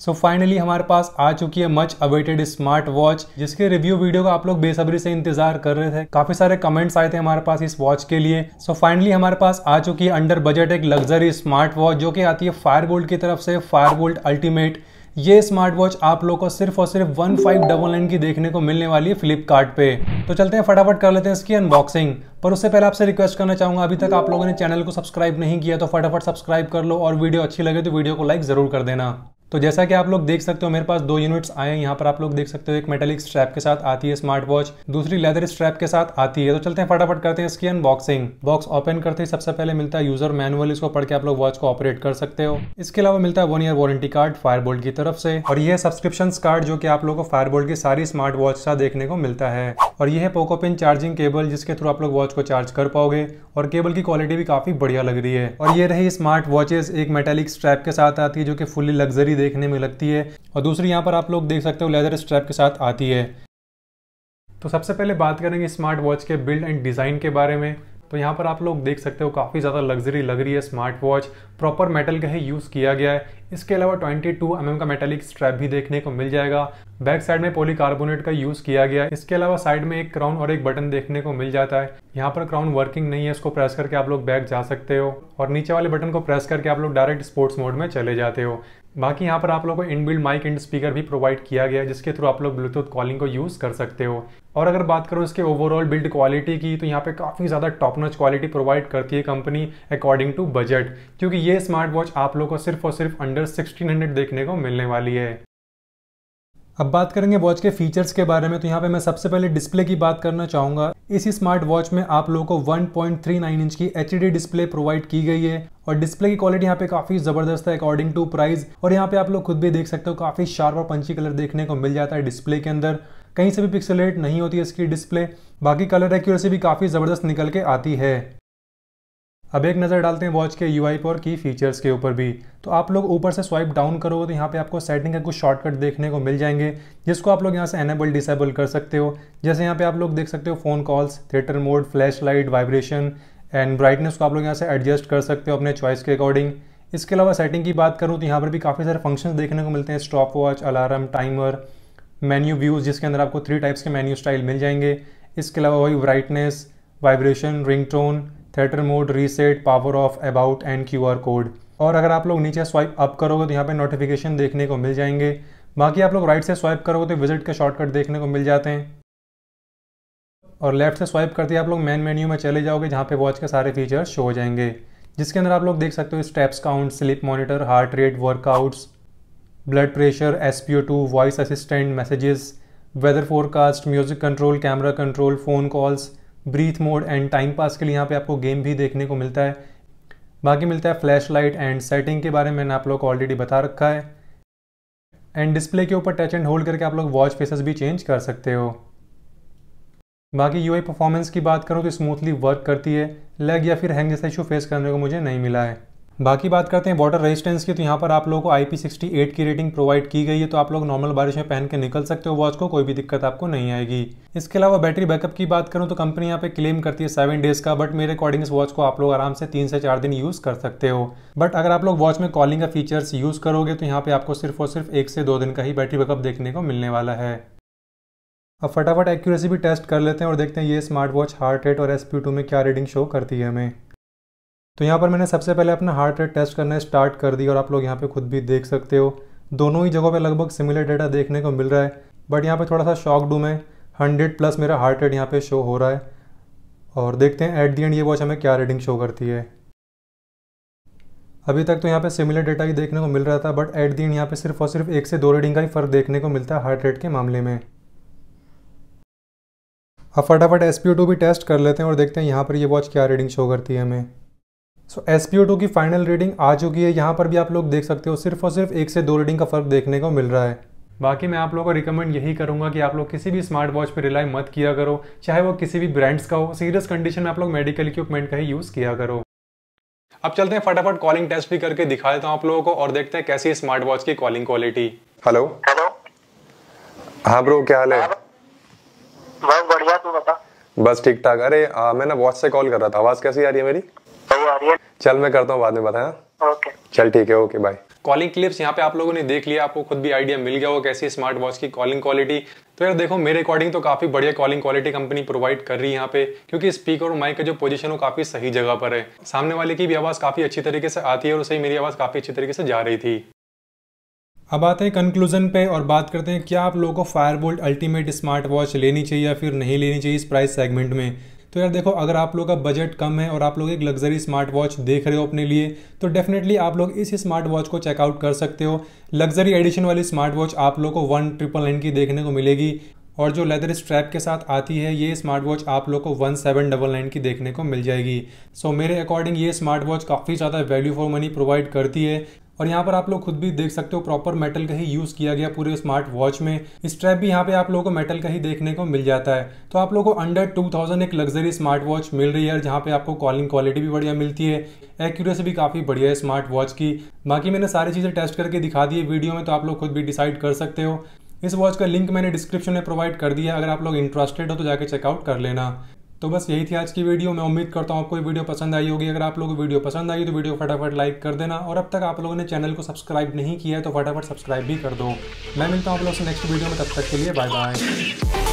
सो so finally हमारे पास आ चुकी है मच अवेटेड स्मार्ट वॉच जिसके रिव्यू वीडियो का आप लोग बेसब्री से इंतजार कर रहे थे काफी सारे कमेंट्स आए थे हमारे पास इस वॉच के लिए सो so फाइनली हमारे पास आ चुकी है अंडर बजट एक लग्जरी स्मार्ट वॉच जो कि आती है फायर की तरफ से फायर अल्टीमेट ये स्मार्ट वॉच आप लोग को सिर्फ और सिर्फ वन फाइव डबल नाइन की देखने को मिलने वाली है फ्लिपकार्ट पे तो चलते हैं फटाफट कर लेते हैं इसकी अनबॉक्सिंग पर उससे पहले आपसे रिक्वेस्ट करना चाहूंगा अभी तक आप लोगों ने चैनल को सब्सक्राइब नहीं किया तो फटाफट सब्सक्राइब कर लो और वीडियो अच्छी लगे तो वीडियो को लाइक जरूर कर देना तो जैसा कि आप लोग देख सकते हो मेरे पास दो यूनिट्स आए हैं यहाँ पर आप लोग देख सकते हो एक मेटेलिक स्ट्रैप के साथ आती है स्मार्ट वॉच दूसरी लेदर स्ट्रैप के साथ आती है तो चलते हैं फटाफट करते हैं इसकी अनबॉक्सिंग बॉक्स ओपन करते ही सबसे पहले मिलता है यूजर मैनुअल इसको पढ़ के आप लोग वॉच को ऑपरेट कर सकते हो इसके अलावा मिलता है one year warranty card Fire Boltt की तरफ से और यह सब्सक्रिप्शन कार्ड जो की आप लोग को फायरबोल्ट की सारी स्मार्ट वॉच का देखने को मिलता है और यह है पोकोपिन चार्जिंग केबल जिसके थ्रू आप लोग वॉच को चार्ज कर पाओगे और केबल की क्वालिटी भी काफी बढ़िया लग रही है और ये रही स्मार्ट वॉचेस एक मेटेलिक स्ट्रैप के साथ आती है जो की फुल्ली लग्जरी देखने में लगती है और दूसरी यहाँ पर आप लोग देख सकते हो लेदर स्ट्रैप के साथ आती है तो सबसे पहले बात करेंगे स्मार्ट वॉच के बिल्ड एंड डिज़ाइन के बारे में तो यहाँ पर आप लोग देख सकते हो काफ़ी ज़्यादा लग्जरी लग रही है स्मार्ट वॉच प्रॉपर मेटल का ही यूज़ किया गया है इसके अलावा 22 टू mm का मेटालिक स्ट्रैप भी देखने को मिल जाएगा बैक साइड में पॉलीकार्बोनेट का यूज किया गया है इसके अलावा साइड में एक क्राउन और एक बटन देखने को मिल जाता है यहाँ पर क्राउन वर्किंग नहीं है इसको प्रेस करके आप लोग बैक जा सकते हो और नीचे वाले बटन को प्रेस करके आप लोग डायरेक्ट स्पोर्ट्स मोड में चले जाते हो बाकी यहाँ पर आप लोगों को इनबिल्ड माइक एंड स्पीकर भी प्रोवाइड किया गया है जिसके थ्रू आप लोग ब्लूटूथ कॉलिंग को यूज़ कर सकते हो और अगर बात करो इसके ओवरऑल बिल्ड क्वालिटी की तो यहाँ पे काफ़ी ज़्यादा टॉप नॉच क्वालिटी प्रोवाइड करती है कंपनी अकॉर्डिंग टू बजट क्योंकि ये स्मार्ट वॉच आप लोग को सिर्फ और सिर्फ अंडर फिगर 1600 देखने को मिलने वाली है अब बात करेंगे वॉच के फीचर्स के बारे में तो यहाँ पे मैं सबसे पहले डिस्प्ले की बात करना चाहूंगा इसी स्मार्ट वॉच में आप लोगों को 1.39 इंच की एच डिस्प्ले प्रोवाइड की गई है और डिस्प्ले की क्वालिटी यहाँ पे काफी जबरदस्त है अकॉर्डिंग टू प्राइस और यहाँ पे आप लोग खुद भी देख सकते हो काफी शार्प और पंची कलर देखने को मिल जाता है डिस्प्ले के अंदर कहीं से भी पिक्सलेट नहीं होती है इसकी डिस्प्ले बाकी कलर एक्यूरेसी भी काफी जबरदस्त निकल के आती है अब एक नज़र डालते हैं वॉच के यू पर और की फीचर्स के ऊपर भी तो आप लोग ऊपर से स्वाइप डाउन करोगे तो यहाँ पे आपको सेटिंग का कुछ शॉर्टकट देखने को मिल जाएंगे जिसको आप लोग यहाँ से एनेबल डिसेबल कर सकते हो जैसे यहाँ पे आप लोग देख सकते हो phone calls theatre mode flash light vibration and brightness को आप लोग यहाँ से एडजस्ट कर सकते हो अपने चॉइस के अकॉर्डिंग इसके अलावा सेटिंग की बात करूँ तो यहाँ पर भी काफ़ी सारे फंक्शन देखने को मिलते हैं stop watch alarm timer menu views जिसके अंदर आपको थ्री टाइप्स के मेन्यू स्टाइल मिल जाएंगे इसके अलावा वही brightness vibration ring tone theatre mode reset power off about and R code और अगर आप लोग नीचे स्वाइप अप करोगे तो यहाँ पे नोटिफिकेशन देखने को मिल जाएंगे बाकी आप लोग राइट से स्वाइप करोगे तो विजिट के शॉर्टकट देखने को मिल जाते हैं और लेफ्ट से स्वाइप करते आप लोग मेन मेन्यू में चले जाओगे जहाँ पे वॉच के सारे फीचर्स शो हो जाएंगे जिसके अंदर आप लोग देख सकते हो steps count sleep monitor heart rate workouts blood pressure S P O two voice assistant messages weather forecast music control camera control phone calls breathe mode and time pass के लिए यहाँ पे आपको गेम भी देखने को मिलता है बाकी मिलता है फ्लैश लाइट एंड सेटिंग के बारे में मैंने आप लोग को ऑलरेडी बता रखा है एंड डिस्प्ले के ऊपर टच एंड होल्ड करके आप लोग वॉच फेसेस भी चेंज कर सकते हो बाकी यू परफॉर्मेंस की बात करूँ तो स्मूथली वर्क करती है लेग या फिर हैंग जैसा इशू फेस करने को मुझे नहीं मिला है बाकी बात करते हैं वाटर रेजिस्टेंस की तो यहाँ पर आप लोगों को आई पी की रेटिंग प्रोवाइड की गई है तो आप लोग नॉर्मल बारिश में पहन के निकल सकते हो वॉच को कोई भी दिक्कत आपको नहीं आएगी इसके अलावा बैटरी बैकअप की बात करूँ तो कंपनी यहाँ पे क्लेम करती है सेवन डेज का बट मेरे अकॉर्डिंग इस वॉच को आप लोग आराम से तीन से चार दिन यूज़ कर सकते हो बट अगर आप लोग वॉच में कॉलिंग का फीचर्स यूज़ करोगे तो यहाँ पे आपको सिर्फ और सिर्फ एक से दो दिन का ही बैटरी बैकअप देखने को मिलने वाला है अब फटाफट एक्यूरेसी भी टेस्ट कर लेते हैं और देखते हैं ये स्मार्ट वॉच हार्ट रेट और एस में क्या रीडिंग शो करती है हमें तो यहाँ पर मैंने सबसे पहले अपना हार्ट रेट टेस्ट करना स्टार्ट कर दिया और आप लोग यहाँ पे खुद भी देख सकते हो दोनों ही जगहों पे लगभग सिमिलर डेटा देखने को मिल रहा है बट यहाँ पे थोड़ा सा शॉक डूम है हंड्रेड प्लस मेरा हार्ट रेट यहाँ पे शो हो रहा है और देखते हैं एट दी एंड ये वॉच हमें क्या रीडिंग शो करती है अभी तक तो यहाँ पे सिमिलर डेटा ही देखने को मिल रहा था बट एट दी एंड यहाँ पे सिर्फ और सिर्फ एक से दो रीडिंग का ही फर्क देखने को मिलता है हार्ट रेट के मामले में अब फटाफट एस भी टेस्ट कर लेते हैं और देखते हैं यहाँ पर ये वॉच क्या रीडिंग शो करती है हमें सो एस की फाइनल रीडिंग आ चुकी है यहाँ पर भी आप लोग देख सकते हो सिर्फ और सिर्फ एक से दो रीडिंग का फर्क देखने को मिल रहा है बाकी मैं आप लोगों को रिकमेंड यही करूंगा कि आप लोग किसी भी स्मार्ट वॉच पर रिलाई मत किया करो चाहे वो किसी भी ब्रांड्स का हो सीरियस कंडीशन में आप लोग मेडिकल इक्विपमेंट का ही यूज़ किया करो अब चलते हैं फटाफट कॉलिंग टेस्ट भी करके दिखा देता हूँ आप लोगों को और देखते हैं कैसी स्मार्ट वॉच की कॉलिंग क्वालिटी हेलो हेलो हाँ ब्रो क्या हाल है हाँ, बस बस ठीक ठाक अरे आ, मैं ना वॉच से कॉल कर रहा था आवाज कैसी आ रही है मेरी सही आ रही है चल मैं करता हूँ बाद में बताया चल ठीक है ओके बाय कॉलिंग क्लिप्स यहाँ पे आप लोगों ने देख लिया आपको खुद भी आइडिया मिल गया हो कैसी स्मार्ट वॉच की कॉलिंग क्वालिटी तो यार देखो मेरे अकॉर्डिंग तो काफ़ी बढ़िया कॉलिंग क्वालिटी कंपनी प्रोवाइड कर रही है यहाँ पे क्योंकि स्पीकर और माइक का जो पोजीशन वो काफ़ी सही जगह पर है सामने वाले की भी आवाज़ काफ़ी अच्छी तरीके से आती है और सही मेरी आवाज़ काफ़ी अच्छी तरीके से जा रही थी अब आते हैं कंक्लूजन पे और बात करते हैं क्या आप लोगों को फायरबोल्ट अल्टीमेट स्मार्ट वॉच लेनी चाहिए या फिर नहीं लेनी चाहिए इस प्राइस सेगमेंट में तो यार देखो अगर आप लोग का बजट कम है और आप लोग एक लग्जरी स्मार्ट वॉच देख रहे हो अपने लिए तो डेफिनेटली आप लोग इस स्मार्ट वॉच को चेकआउट कर सकते हो लग्जरी एडिशन वाली स्मार्ट वॉच आप लोग को वन ट्रिपल नाइन की देखने को मिलेगी और जो लेदर स्ट्रैप के साथ आती है ये स्मार्ट वॉच आप लोग को वन सेवन डबल नाइन की देखने को मिल जाएगी सो so, मेरे अकॉर्डिंग ये स्मार्ट वॉच काफ़ी ज़्यादा वैल्यू फॉर मनी प्रोवाइड करती है और यहाँ पर आप लोग खुद भी देख सकते हो प्रॉपर मेटल का ही यूज़ किया गया पूरे स्मार्ट वॉच में स्ट्रैप भी यहाँ पे आप लोगों को मेटल का ही देखने को मिल जाता है तो आप लोगों को अंडर 2000 एक लग्जरी स्मार्ट वॉच मिल रही है जहाँ पे आपको कॉलिंग क्वालिटी भी बढ़िया मिलती है एक्यूरेसी भी काफ़ी बढ़िया है स्मार्ट वॉच की बाकी मैंने सारी चीज़ें टेस्ट करके दिखा दी है वीडियो में तो आप लोग खुद भी डिसाइड कर सकते हो इस वॉच का लिंक मैंने डिस्क्रिप्शन में प्रोवाइड कर दिया अगर आप लोग इंटरेस्टेड हो तो जाकर चेकआउट कर लेना तो बस यही थी आज की वीडियो मैं उम्मीद करता हूँ आपको ये वीडियो पसंद आई होगी अगर आप लोगों को वीडियो पसंद आई तो वीडियो फटाफट लाइक कर देना और अब तक आप लोगों ने चैनल को सब्सक्राइब नहीं किया है तो फटाफट सब्सक्राइब भी कर दो मैं मिलता हूँ आप लोग से नेक्स्ट वीडियो में तब तक के लिए बाय बाय